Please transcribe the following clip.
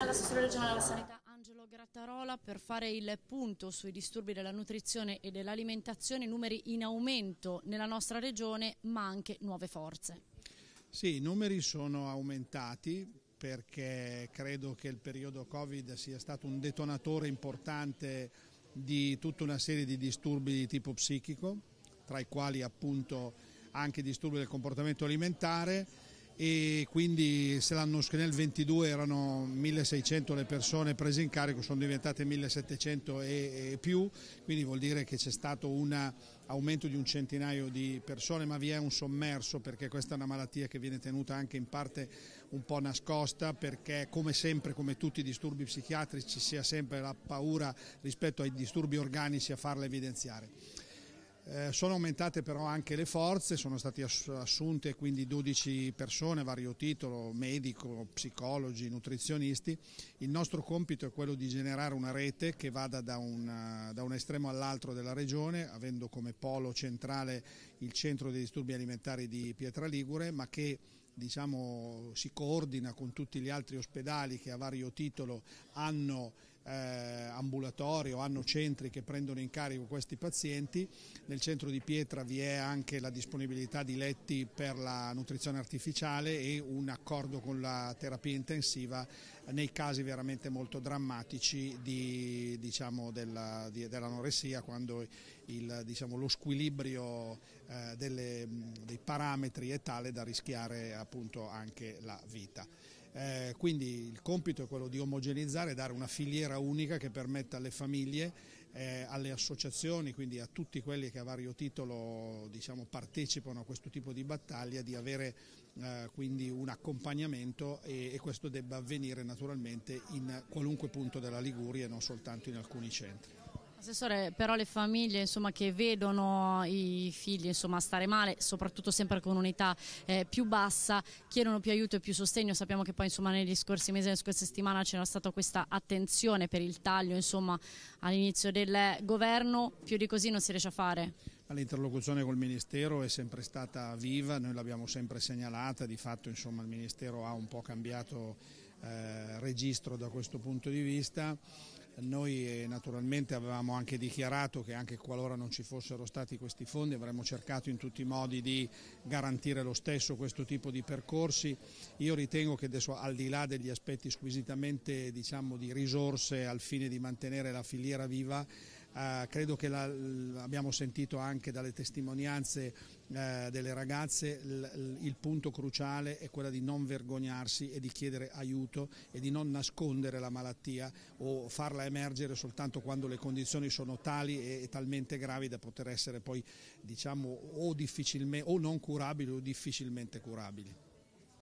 alla Società regionale della sanità. Angelo Grattarola per fare il punto sui disturbi della nutrizione e dell'alimentazione, numeri in aumento nella nostra regione ma anche nuove forze. Sì, i numeri sono aumentati perché credo che il periodo Covid sia stato un detonatore importante di tutta una serie di disturbi di tipo psichico, tra i quali appunto anche disturbi del comportamento alimentare e quindi se l'anno scorso nel 22 erano 1600 le persone prese in carico sono diventate 1700 e, e più quindi vuol dire che c'è stato un aumento di un centinaio di persone ma vi è un sommerso perché questa è una malattia che viene tenuta anche in parte un po' nascosta perché come sempre come tutti i disturbi psichiatrici ci sia sempre la paura rispetto ai disturbi organici a farla evidenziare. Eh, sono aumentate però anche le forze, sono state assunte quindi 12 persone, vario titolo, medico, psicologi, nutrizionisti. Il nostro compito è quello di generare una rete che vada da, una, da un estremo all'altro della regione, avendo come polo centrale il centro dei disturbi alimentari di Pietra Ligure, ma che diciamo, si coordina con tutti gli altri ospedali che a vario titolo hanno eh, ambulatori o hanno centri che prendono in carico questi pazienti. Nel centro di Pietra vi è anche la disponibilità di letti per la nutrizione artificiale e un accordo con la terapia intensiva nei casi veramente molto drammatici di, diciamo, della, di, dell'anoressia quando il, diciamo, lo squilibrio eh, delle, dei parametri è tale da rischiare appunto anche la vita. Eh, quindi il compito è quello di omogenizzare, dare una filiera unica che permetta alle famiglie, eh, alle associazioni, quindi a tutti quelli che a vario titolo diciamo, partecipano a questo tipo di battaglia, di avere eh, quindi un accompagnamento e, e questo debba avvenire naturalmente in qualunque punto della Liguria e non soltanto in alcuni centri. Assessore, però le famiglie insomma, che vedono i figli insomma, stare male, soprattutto sempre con un'età eh, più bassa, chiedono più aiuto e più sostegno. Sappiamo che poi insomma, negli scorsi mesi, nelle scorse settimane c'era stata questa attenzione per il taglio all'inizio del governo, più di così non si riesce a fare. L'interlocuzione col Ministero è sempre stata viva, noi l'abbiamo sempre segnalata, di fatto insomma, il Ministero ha un po' cambiato eh, registro da questo punto di vista noi eh, naturalmente avevamo anche dichiarato che anche qualora non ci fossero stati questi fondi avremmo cercato in tutti i modi di garantire lo stesso questo tipo di percorsi. Io ritengo che adesso al di là degli aspetti squisitamente diciamo, di risorse al fine di mantenere la filiera viva eh, credo che la, abbiamo sentito anche dalle testimonianze eh, delle ragazze, l, il punto cruciale è quello di non vergognarsi e di chiedere aiuto e di non nascondere la malattia o farla emergere soltanto quando le condizioni sono tali e, e talmente gravi da poter essere poi diciamo o, o non curabili o difficilmente curabili.